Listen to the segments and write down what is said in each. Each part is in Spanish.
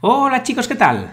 Hola chicos, ¿qué tal?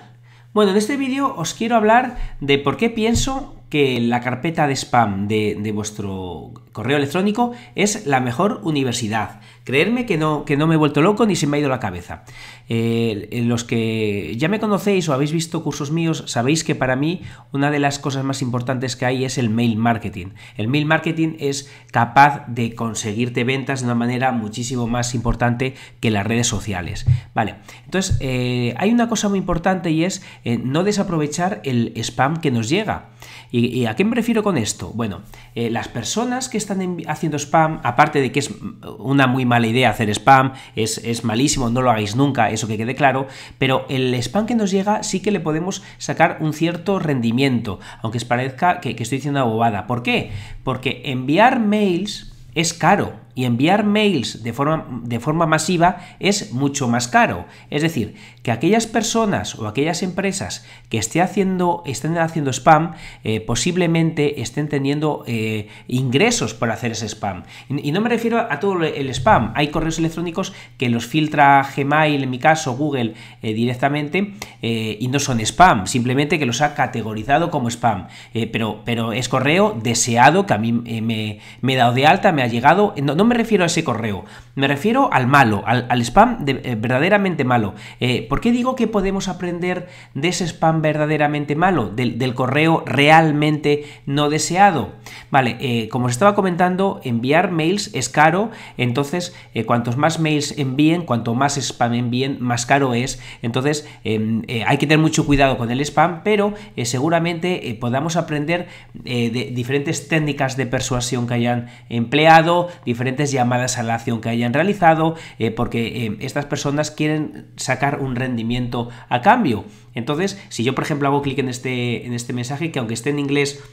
Bueno, en este vídeo os quiero hablar de por qué pienso la carpeta de spam de, vuestro correo electrónico es la mejor universidad. Creerme que no, que no me he vuelto loco ni se me ha ido la cabeza. Eh, los que ya me conocéis o habéis visto cursos míos, sabéis que para mí una de las cosas más importantes que hay es el mail marketing. El mail marketing es capaz de conseguirte ventas de una manera muchísimo más importante que las redes sociales. Vale, entonces eh, hay una cosa muy importante y es eh, no desaprovechar el spam que nos llega. Y ¿Y, a qué me refiero con esto? Bueno, eh, las personas que están haciendo spam, aparte de que es una muy mala idea hacer spam, es, malísimo, no lo hagáis nunca, eso que quede claro, pero el spam que nos llega sí que le podemos sacar un cierto rendimiento, aunque os parezca que, que estoy diciendo una bobada. ¿Por qué? Porque enviar mails es caro y enviar mails de forma, de forma masiva es mucho más caro. Es decir, que aquellas personas o aquellas empresas que esté haciendo, estén haciendo spam eh, posiblemente estén teniendo eh, ingresos por hacer ese spam. Y, no me refiero a todo el spam. Hay correos electrónicos que los filtra Gmail, en mi caso Google, eh, directamente y no son spam, simplemente que los ha categorizado como spam. pero, pero es correo deseado que a mí me, me, he dado de alta, me ha llegado. no me refiero a ese correo, me refiero al malo, al, spam eh, verdaderamente malo. Eh, ¿Por qué digo que podemos aprender de ese spam verdaderamente malo, del, correo realmente no deseado? Vale, eh, como os estaba comentando, enviar mails es caro, entonces cuantos más mails envíen, cuanto más spam envíen, más caro es. Entonces em, hay que tener mucho cuidado con el spam, pero seguramente podamos aprender de diferentes técnicas de persuasión que hayan empleado, diferentes llamadas a la acción que hayan realizado, eh, porque eh, estas personas quieren sacar un rendimiento a cambio. Entonces, si yo, por ejemplo, hago clic en este, en este mensaje, que aunque esté en inglés,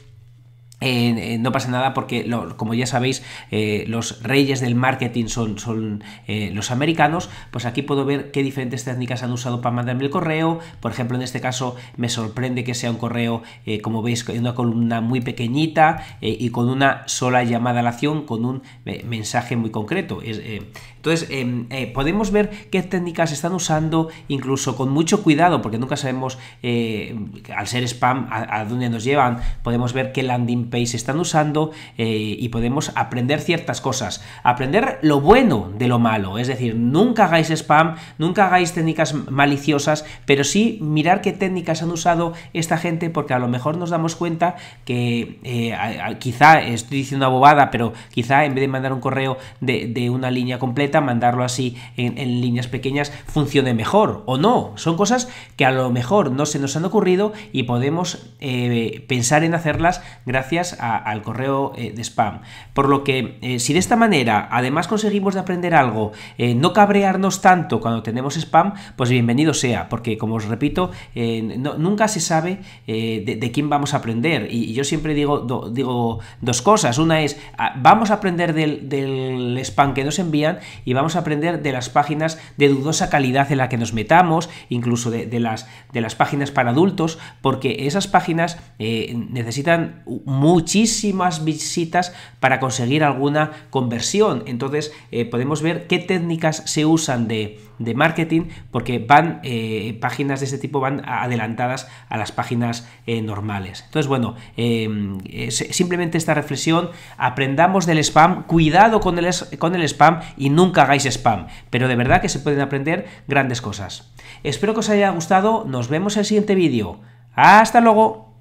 eh, eh, no pasa nada porque, como ya sabéis, eh, los reyes del marketing son, son los americanos. Pues aquí puedo ver qué diferentes técnicas han usado para mandarme el correo. Por ejemplo, en este caso me sorprende que sea un correo, como veis, en una columna muy pequeñita y con una sola llamada a la acción, con un mensaje muy concreto. entonces, em, podemos ver qué técnicas están usando, incluso con mucho cuidado, porque nunca sabemos, al ser spam, a, a, dónde nos llevan. Podemos ver qué landing están usando eh, y podemos aprender ciertas cosas. Aprender lo bueno de lo malo, es decir, nunca hagáis spam, nunca hagáis técnicas maliciosas, pero sí mirar qué técnicas han usado esta gente porque a lo mejor nos damos cuenta que eh, quizá estoy diciendo una pero quizá en vez de mandar un correo de, una línea completa, mandarlo así en, líneas pequeñas funcione mejor o no. Son cosas que a lo mejor no se nos han ocurrido y podemos eh, pensar en hacerlas gracias al correo eh, de spam. Por lo que eh, si de esta manera además conseguimos de aprender algo, eh, no cabrearnos tanto cuando tenemos spam, pues bienvenido sea, porque como os repito, nunca se sabe de, quién vamos a aprender. Y, yo siempre digo, digo dos cosas. Una es, ah, vamos a aprender del, spam que nos envían y vamos a aprender de las páginas de dudosa calidad en la que nos metamos, incluso de, las, de las páginas para adultos, porque esas páginas necesitan muy muchísimas visitas para conseguir alguna conversión. Entonces eh, podemos ver qué técnicas se usan de, marketing porque van eh, páginas de este tipo van adelantadas a las páginas eh, normales entonces bueno em, simplemente esta reflexión aprendamos del spam cuidado con el, con el spam y nunca hagáis spam pero de verdad que se pueden aprender grandes cosas espero que os haya gustado nos vemos en el siguiente vídeo hasta luego